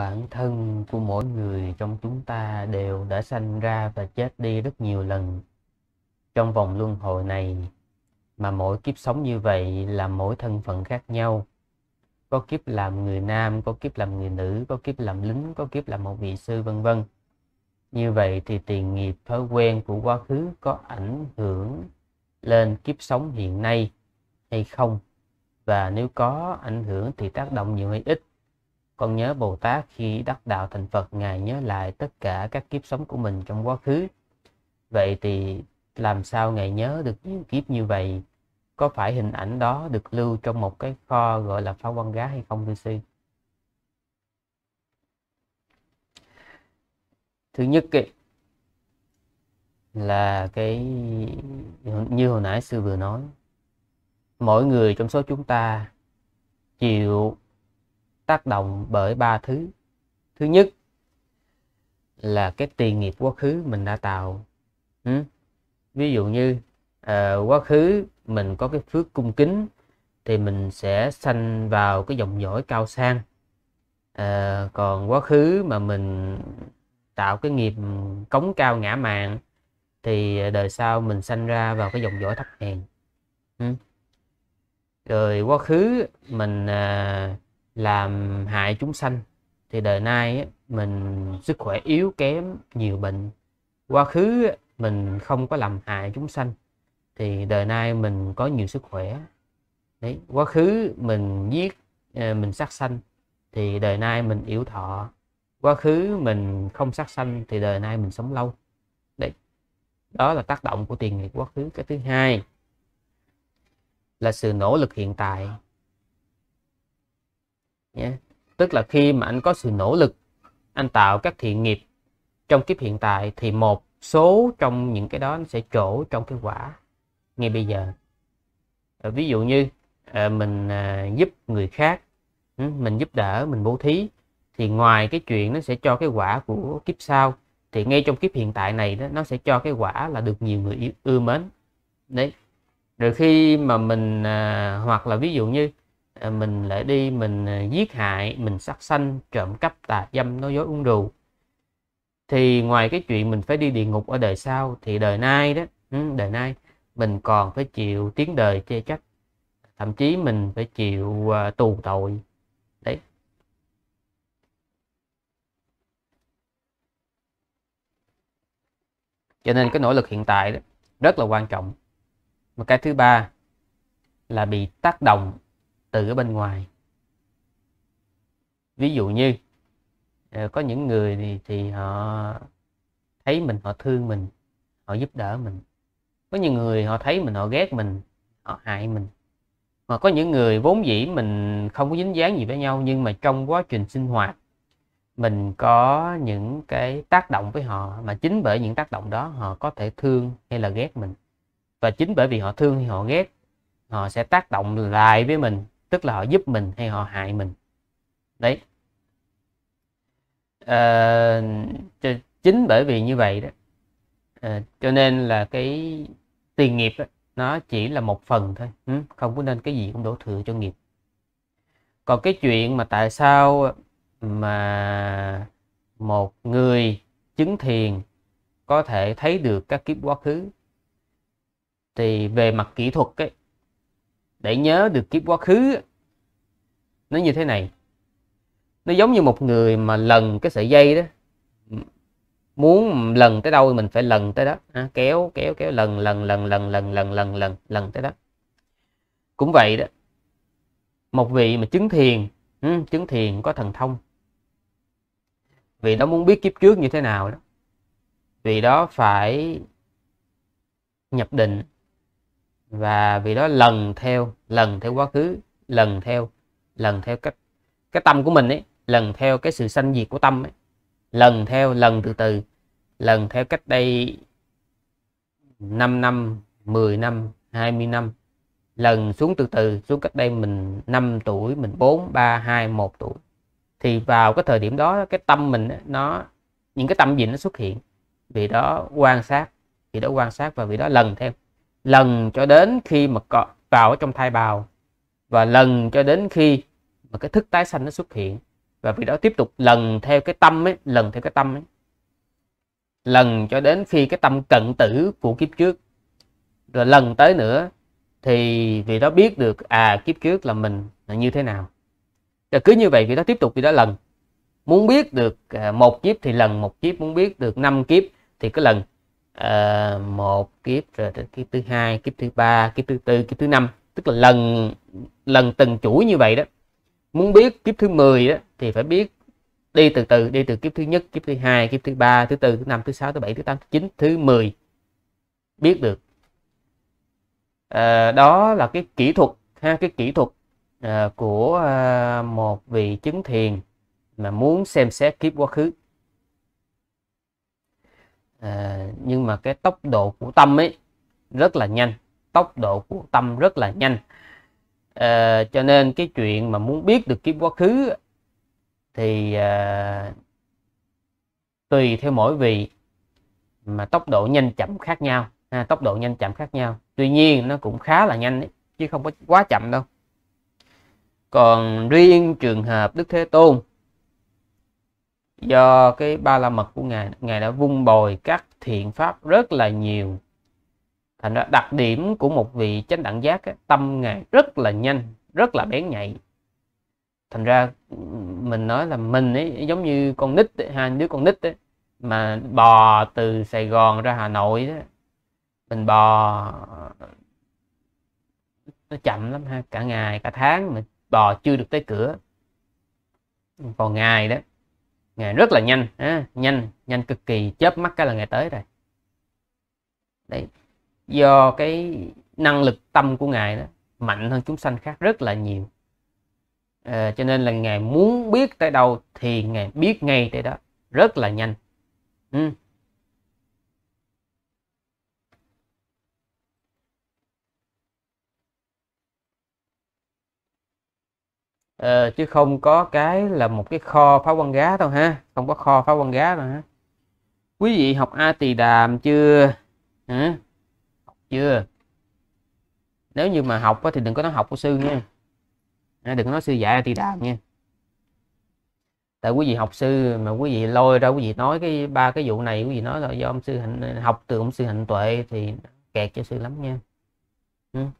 bản thân của mỗi người trong chúng ta đều đã sanh ra và chết đi rất nhiều lần trong vòng luân hồi này mà mỗi kiếp sống như vậy là mỗi thân phận khác nhau có kiếp làm người nam có kiếp làm người nữ có kiếp làm lính có kiếp làm một vị sư vân vân như vậy thì tiền nghiệp thói quen của quá khứ có ảnh hưởng lên kiếp sống hiện nay hay không và nếu có ảnh hưởng thì tác động nhiều hay ít con nhớ Bồ Tát khi đắc đạo thành Phật Ngài nhớ lại tất cả các kiếp sống của mình trong quá khứ. Vậy thì làm sao Ngài nhớ được những kiếp như vậy? Có phải hình ảnh đó được lưu trong một cái kho gọi là phá quan gá hay không thưa sư? Thứ nhất ấy, là cái như hồi nãy sư vừa nói mỗi người trong số chúng ta chịu tác động bởi ba thứ thứ nhất là cái tiền nghiệp quá khứ mình đã tạo ừ? ví dụ như uh, quá khứ mình có cái phước cung kính thì mình sẽ sanh vào cái dòng dõi cao sang à, còn quá khứ mà mình tạo cái nghiệp cống cao ngã mạng thì đời sau mình sanh ra vào cái dòng dõi thấp hèn ừ. rồi quá khứ mình à, làm hại chúng sanh thì đời nay mình sức khỏe yếu kém nhiều bệnh quá khứ mình không có làm hại chúng sanh thì đời nay mình có nhiều sức khỏe đấy quá khứ mình giết ờ, mình sát sanh thì đời nay mình yếu thọ quá khứ mình không sát sanh thì đời nay mình sống lâu đấy đó là tác động của tiền nghiệp quá khứ cái thứ hai là sự nỗ lực hiện tại nhé tức là khi mà anh có sự nỗ lực anh tạo các thiện nghiệp trong kiếp hiện tại thì một số trong những cái đó nó sẽ trổ trong cái quả ngay bây giờ ví dụ như à, mình à, giúp người khác ừ, mình giúp đỡ mình bố thí thì ngoài cái chuyện nó sẽ cho cái quả của kiếp sau thì ngay trong kiếp hiện tại này đó, nó sẽ cho cái quả là được nhiều người yêu, ưa mến đấy rồi khi mà mình à, hoặc là ví dụ như À, mình lại đi mình à, giết hại mình sát sanh trộm cắp tà dâm nói dối uống rượu thì ngoài cái chuyện mình phải đi địa ngục ở đời sau thì đời nay đó ừ, đời nay mình còn phải chịu tiếng đời chê trách thậm chí mình phải chịu à, tù tội đấy cho nên cái nỗ lực hiện tại đó rất là quan trọng và cái thứ ba là bị tác động từ ở bên ngoài ví dụ như ờ, có những người thì, thì họ thấy mình họ thương mình họ giúp đỡ mình có những người họ thấy mình họ ghét mình họ hại mình mà có những người vốn dĩ mình không có dính dáng gì với nhau nhưng mà trong quá trình sinh hoạt mình có những cái tác động với họ mà chính bởi những tác động đó họ có thể thương hay là ghét mình và chính bởi vì họ thương hay họ ghét họ sẽ tác động lại với mình tức là họ giúp mình hay họ hại mình đấy à, chính bởi vì như vậy đó à, cho nên là cái tiền nghiệp đó, nó chỉ là một phần thôi ừ, không có nên cái gì cũng đổ thừa cho nghiệp còn cái chuyện mà tại sao mà một người chứng thiền có thể thấy được các kiếp quá khứ thì về mặt kỹ thuật ấy, để nhớ được kiếp quá khứ nó như thế này nó giống như một người mà lần cái sợi dây đó muốn lần tới đâu thì mình phải lần tới đó à, kéo kéo kéo lần lần lần lần lần lần lần lần lần tới đó cũng vậy đó một vị mà chứng thiền ừ, chứng thiền có thần thông vì đó muốn biết kiếp trước như thế nào đó vì đó phải nhập định và vì đó lần theo lần theo quá khứ lần theo lần theo cách cái tâm của mình ấy lần theo cái sự sanh diệt của tâm ấy lần theo lần từ từ lần theo cách đây 5 năm 10 năm 20 năm lần xuống từ từ xuống cách đây mình 5 tuổi mình 4 3 2 1 tuổi thì vào cái thời điểm đó cái tâm mình nó những cái tâm gì nó xuất hiện vì đó quan sát vì đó quan sát và vì đó lần theo lần cho đến khi mà vào ở trong thai bào và lần cho đến khi mà cái thức tái sanh nó xuất hiện và vì đó tiếp tục lần theo cái tâm ấy lần theo cái tâm ấy lần cho đến khi cái tâm cận tử của kiếp trước rồi lần tới nữa thì vì đó biết được à kiếp trước là mình là như thế nào rồi cứ như vậy vì đó tiếp tục vì đó lần muốn biết được à, một kiếp thì lần một kiếp muốn biết được năm kiếp thì cứ lần Ờ, một kiếp rồi đến kiếp thứ hai kiếp thứ ba kiếp thứ tư kiếp thứ năm tức là lần lần từng chuỗi như vậy đó muốn biết kiếp thứ 10 đó thì phải biết đi từ từ đi từ kiếp thứ nhất kiếp thứ hai kiếp thứ ba thứ tư thứ năm thứ sáu thứ bảy thứ tám thứ chín thứ 10 biết được à, đó là cái kỹ thuật ha cái kỹ thuật à, của à, một vị chứng thiền mà muốn xem xét kiếp quá khứ Ờ, nhưng mà cái tốc độ của tâm ấy rất là nhanh tốc độ của tâm rất là nhanh à, cho nên cái chuyện mà muốn biết được kiếp quá khứ thì à, tùy theo mỗi vị mà tốc độ nhanh chậm khác nhau ha, tốc độ nhanh chậm khác nhau tuy nhiên nó cũng khá là nhanh ấy, chứ không có quá chậm đâu còn riêng trường hợp đức thế tôn do cái ba la mật của ngài ngài đã vung bồi các thiện pháp rất là nhiều thành ra đặc điểm của một vị chánh đẳng giác ấy, tâm ngài rất là nhanh rất là bén nhạy thành ra mình nói là mình ấy giống như con nít ấy, hai đứa con nít ấy, mà bò từ Sài Gòn ra Hà Nội đó mình bò nó chậm lắm ha cả ngày cả tháng mình bò chưa được tới cửa còn ngày đó ngày rất là nhanh à, nhanh nhanh cực kỳ chớp mắt cái là ngày tới rồi đấy do cái năng lực tâm của ngài đó mạnh hơn chúng sanh khác rất là nhiều à, cho nên là ngài muốn biết tới đâu thì ngài biết ngay tới đó rất là nhanh ừ. à, chứ không có cái là một cái kho phá quan gá đâu ha không có kho phá quan gá đâu ha quý vị học a tỳ đàm chưa hả học chưa nếu như mà học thì đừng có nói học của sư nha đừng có nói sư dạy a tỳ đàm nha tại quý vị học sư mà quý vị lôi ra quý vị nói cái ba cái vụ này quý vị nói là do ông sư hạnh học từ ông sư hạnh tuệ thì kẹt cho sư lắm nha ừ.